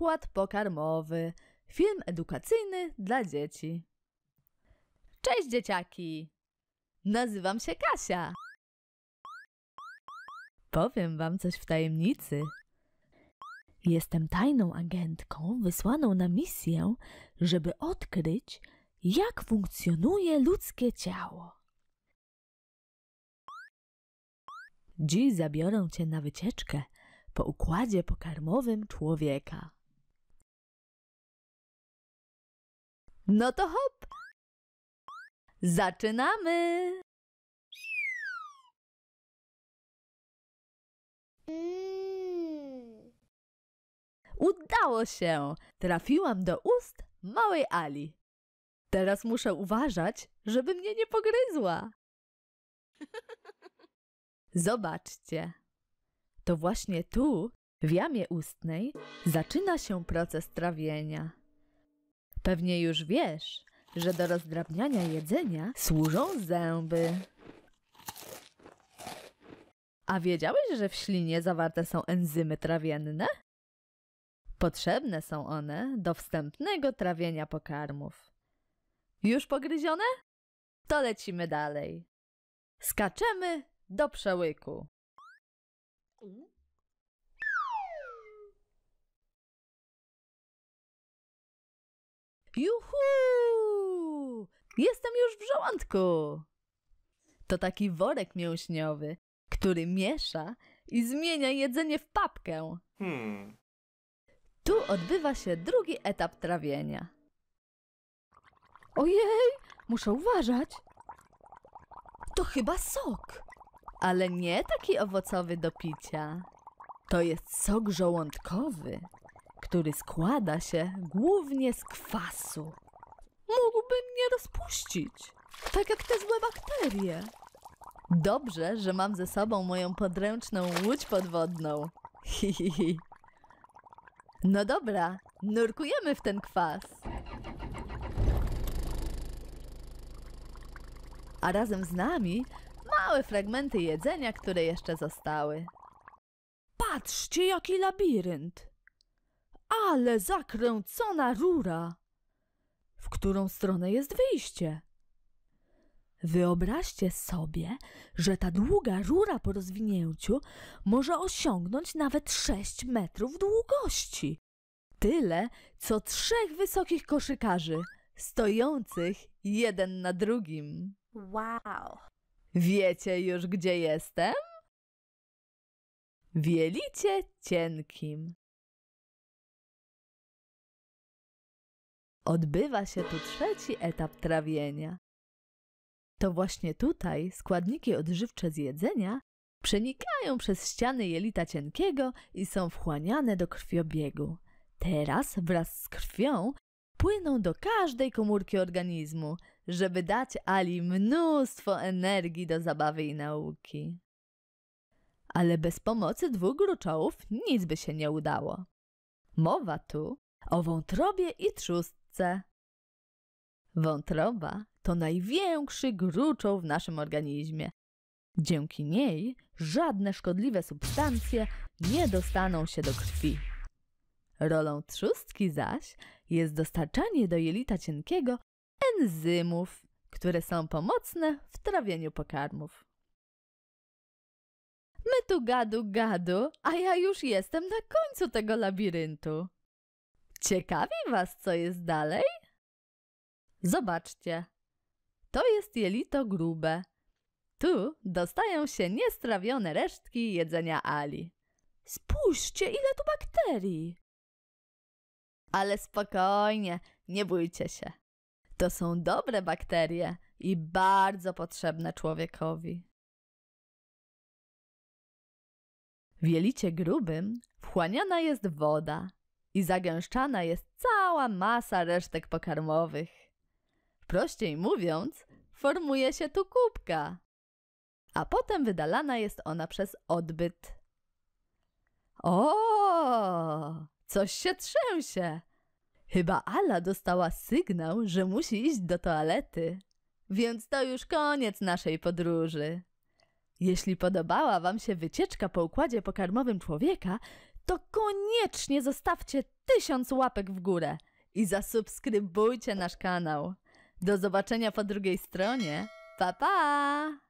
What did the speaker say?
Układ pokarmowy. Film edukacyjny dla dzieci. Cześć dzieciaki! Nazywam się Kasia. Powiem wam coś w tajemnicy. Jestem tajną agentką wysłaną na misję, żeby odkryć, jak funkcjonuje ludzkie ciało. Dziś zabiorę cię na wycieczkę po układzie pokarmowym człowieka. No to hop! Zaczynamy! Mm. Udało się! Trafiłam do ust małej Ali. Teraz muszę uważać, żeby mnie nie pogryzła. Zobaczcie. To właśnie tu, w jamie ustnej, zaczyna się proces trawienia. Pewnie już wiesz, że do rozdrabniania jedzenia służą zęby. A wiedziałeś, że w ślinie zawarte są enzymy trawienne? Potrzebne są one do wstępnego trawienia pokarmów. Już pogryzione? To lecimy dalej. Skaczemy do przełyku. Juhu! Jestem już w żołądku! To taki worek mięśniowy, który miesza i zmienia jedzenie w papkę. Hmm. Tu odbywa się drugi etap trawienia. Ojej, muszę uważać. To chyba sok. Ale nie taki owocowy do picia. To jest sok żołądkowy który składa się głównie z kwasu. Mógłby mnie rozpuścić, tak jak te złe bakterie. Dobrze, że mam ze sobą moją podręczną łódź podwodną. Hihihi. No dobra, nurkujemy w ten kwas. A razem z nami małe fragmenty jedzenia, które jeszcze zostały. Patrzcie, jaki labirynt! Ale zakręcona rura! W którą stronę jest wyjście? Wyobraźcie sobie, że ta długa rura po rozwinięciu może osiągnąć nawet 6 metrów długości. Tyle, co trzech wysokich koszykarzy, stojących jeden na drugim. Wow! Wiecie już, gdzie jestem? Wielicie cienkim. Odbywa się tu trzeci etap trawienia. To właśnie tutaj składniki odżywcze z jedzenia przenikają przez ściany jelita cienkiego i są wchłaniane do krwiobiegu. Teraz wraz z krwią płyną do każdej komórki organizmu, żeby dać Ali mnóstwo energii do zabawy i nauki. Ale bez pomocy dwóch gruczołów nic by się nie udało. Mowa tu o wątrobie i trzustce matce. Wątroba to największy gruczoł w naszym organizmie. Dzięki niej żadne szkodliwe substancje nie dostaną się do krwi. Rolą trzustki zaś jest dostarczanie do jelita cienkiego enzymów, które są pomocne w trawieniu pokarmów. My tu gadu gadu, a ja już jestem na końcu tego labiryntu. Ciekawi Was, co jest dalej? Zobaczcie. To jest jelito grube. Tu dostają się niestrawione resztki jedzenia Ali. Spójrzcie, ile tu bakterii! Ale spokojnie, nie bójcie się. To są dobre bakterie i bardzo potrzebne człowiekowi. W jelicie grubym wchłaniana jest woda, i zagęszczana jest cała masa resztek pokarmowych. Prościej mówiąc, formuje się tu kubka, a potem wydalana jest ona przez odbyt. O, coś się trzęsie! Chyba Ala dostała sygnał, że musi iść do toalety. Więc to już koniec naszej podróży. Jeśli podobała Wam się wycieczka po układzie pokarmowym człowieka, to koniecznie zostawcie tysiąc łapek w górę i zasubskrybujcie nasz kanał. Do zobaczenia po drugiej stronie. Pa pa!